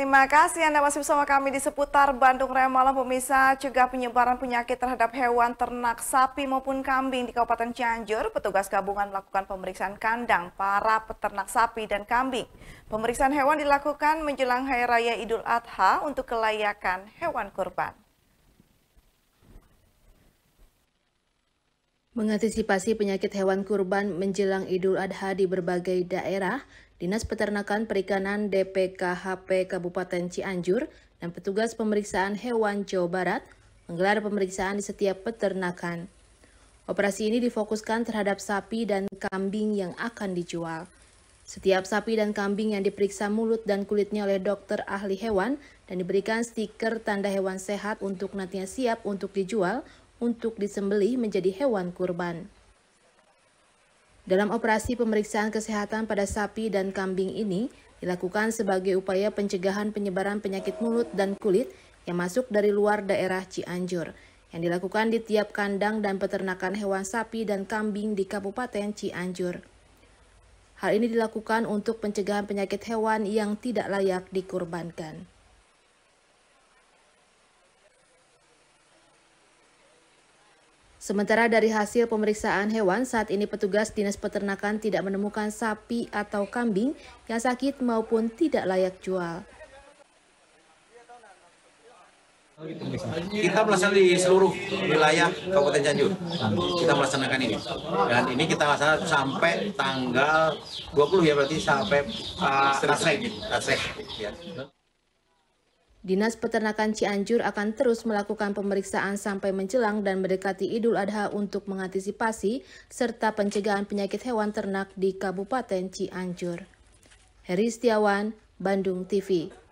Terima kasih Anda masih bersama kami di seputar Bandung Raya Malam pemirsa cegah penyebaran penyakit terhadap hewan ternak sapi maupun kambing di Kabupaten Cianjur. Petugas gabungan melakukan pemeriksaan kandang para peternak sapi dan kambing. Pemeriksaan hewan dilakukan menjelang Hari Raya Idul Adha untuk kelayakan hewan kurban. Mengantisipasi penyakit hewan kurban menjelang Idul Adha di berbagai daerah, Dinas Peternakan Perikanan DPKHP Kabupaten Cianjur dan petugas pemeriksaan hewan Jawa Barat menggelar pemeriksaan di setiap peternakan. Operasi ini difokuskan terhadap sapi dan kambing yang akan dijual. Setiap sapi dan kambing yang diperiksa mulut dan kulitnya oleh dokter ahli hewan dan diberikan stiker tanda hewan sehat untuk nantinya siap untuk dijual untuk disembelih menjadi hewan kurban. Dalam operasi pemeriksaan kesehatan pada sapi dan kambing ini dilakukan sebagai upaya pencegahan penyebaran penyakit mulut dan kulit yang masuk dari luar daerah Cianjur yang dilakukan di tiap kandang dan peternakan hewan sapi dan kambing di Kabupaten Cianjur. Hal ini dilakukan untuk pencegahan penyakit hewan yang tidak layak dikurbankan. Sementara dari hasil pemeriksaan hewan, saat ini petugas Dinas Peternakan tidak menemukan sapi atau kambing yang sakit maupun tidak layak jual. Kita melaksanakan di seluruh wilayah Kabupaten Cianjur. Kita melaksanakan ini. Dan ini kita laksanakan sampai tanggal 20 ya berarti sampai uh, Tasrek. Tasrek ya. Dinas Peternakan Cianjur akan terus melakukan pemeriksaan sampai menjelang dan mendekati Idul Adha untuk mengantisipasi serta pencegahan penyakit hewan ternak di Kabupaten Cianjur. Heri Setiawan, Bandung TV.